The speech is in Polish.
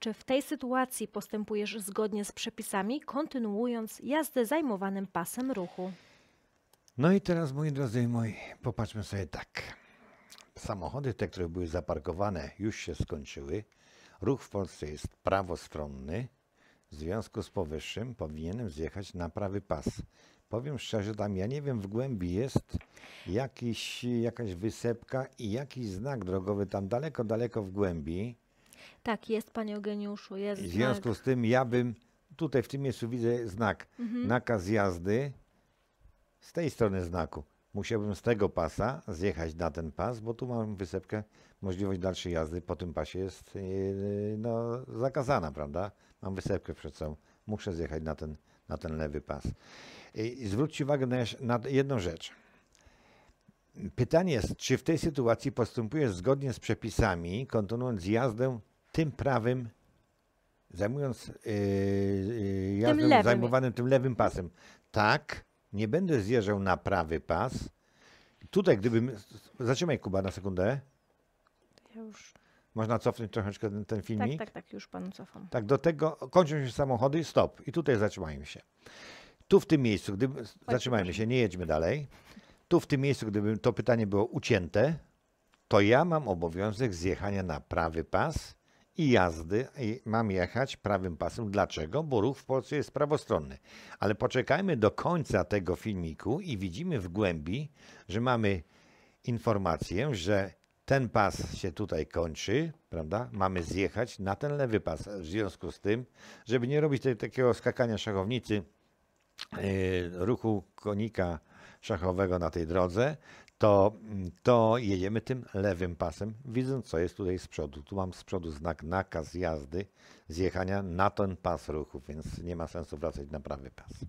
Czy w tej sytuacji postępujesz zgodnie z przepisami, kontynuując jazdę zajmowanym pasem ruchu? No i teraz, moi drodzy moi, popatrzmy sobie tak. Samochody te, które były zaparkowane, już się skończyły. Ruch w Polsce jest prawostronny. W związku z powyższym powinienem zjechać na prawy pas. Powiem szczerze, tam ja nie wiem, w głębi jest jakiś, jakaś wysepka i jakiś znak drogowy tam daleko, daleko w głębi. Tak, jest panie Eugeniuszu, jest W związku z tym ja bym, tutaj w tym miejscu widzę znak, mhm. nakaz jazdy z tej strony znaku. Musiałbym z tego pasa zjechać na ten pas, bo tu mam wysepkę, możliwość dalszej jazdy po tym pasie jest y, no, zakazana, prawda? Mam wysepkę przed sobą, muszę zjechać na ten, na ten lewy pas. I y, zwróćcie uwagę na, na jedną rzecz. Pytanie jest, czy w tej sytuacji postępujesz zgodnie z przepisami, kontynuując jazdę tym prawym, zajmując yy, tym zajmowanym tym lewym pasem, tak, nie będę zjeżdżał na prawy pas. Tutaj gdybym, zatrzymaj Kuba na sekundę. Ja już można cofnąć troszeczkę ten, ten tak, filmik? Tak, tak, tak, już panu cofam. Tak, do tego kończą się samochody i stop. I tutaj zatrzymajmy się. Tu w tym miejscu, gdyby, zatrzymajmy się, nie jedźmy dalej. Tu w tym miejscu, gdyby to pytanie było ucięte, to ja mam obowiązek zjechania na prawy pas i jazdy i mam jechać prawym pasem. Dlaczego? Bo ruch w Polsce jest prawostronny. Ale poczekajmy do końca tego filmiku i widzimy w głębi, że mamy informację, że ten pas się tutaj kończy, prawda? Mamy zjechać na ten lewy pas. W związku z tym, żeby nie robić takiego skakania szachownicy, yy, ruchu konika szachowego na tej drodze, to, mm, to jedziemy tym lewym pasem, widząc co jest tutaj z przodu. Tu mam z przodu znak nakaz jazdy, zjechania na ten pas ruchu, więc nie ma sensu wracać na prawy pas.